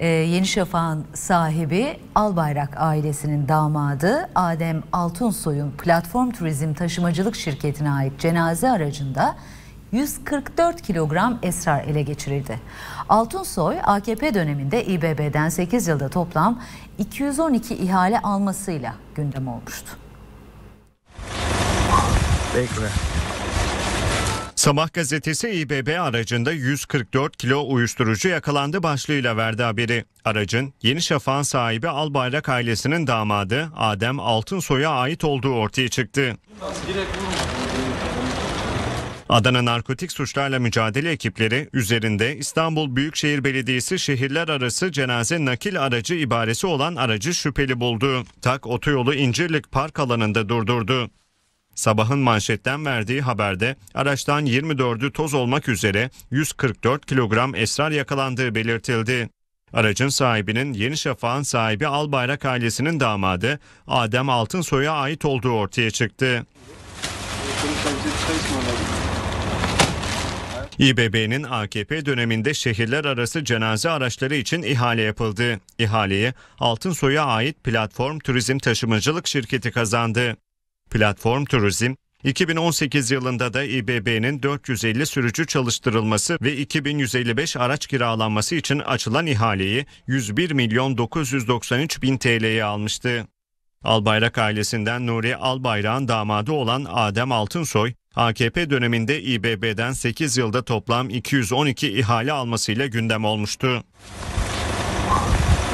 e, Yeni Şafak'ın sahibi Albayrak ailesinin damadı Adem Altunsoy'un Platform Turizm Taşımacılık Şirketi'ne ait cenaze aracında 144 kilogram esrar ele geçirildi. Altunsoy AKP döneminde İBB'den 8 yılda toplam 212 ihale almasıyla gündem olmuştu. Bekle. Sabah gazetesi İBB aracında 144 kilo uyuşturucu yakalandı başlığıyla verdi haberi. Aracın Yeni Şafak'ın sahibi Albayrak ailesinin damadı Adem Altınsoy'a ait olduğu ortaya çıktı. Adana Narkotik Suçlarla Mücadele ekipleri üzerinde İstanbul Büyükşehir Belediyesi şehirler arası cenaze nakil aracı ibaresi olan aracı şüpheli buldu. Tak otoyolu İncirlik Park alanında durdurdu. Sabahın manşetten verdiği haberde araçtan 24'ü toz olmak üzere 144 kilogram esrar yakalandığı belirtildi. Aracın sahibinin Yeni Şafak'ın sahibi Albayrak ailesinin damadı Adem Altınsoy'a ait olduğu ortaya çıktı. İBB'nin AKP döneminde şehirler arası cenaze araçları için ihale yapıldı. İhaleyi Altınsoy'a ait platform turizm taşımacılık şirketi kazandı. Platform Turizm, 2018 yılında da İBB'nin 450 sürücü çalıştırılması ve 2155 araç kiralanması için açılan ihaleyi 101 milyon 993 bin TL'ye almıştı. Albayrak ailesinden Nuri Albayrak'ın damadı olan Adem Altınsoy, AKP döneminde İBB'den 8 yılda toplam 212 ihale almasıyla gündem olmuştu.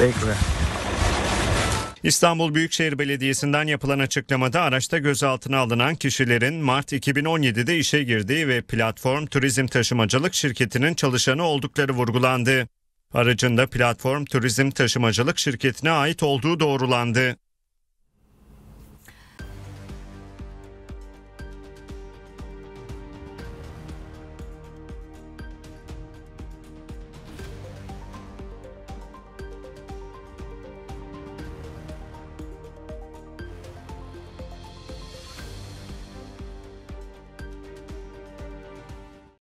Bekle. İstanbul Büyükşehir Belediyesi'nden yapılan açıklamada araçta gözaltına alınan kişilerin Mart 2017'de işe girdiği ve Platform Turizm Taşımacılık Şirketi'nin çalışanı oldukları vurgulandı. Aracında Platform Turizm Taşımacılık Şirketi'ne ait olduğu doğrulandı.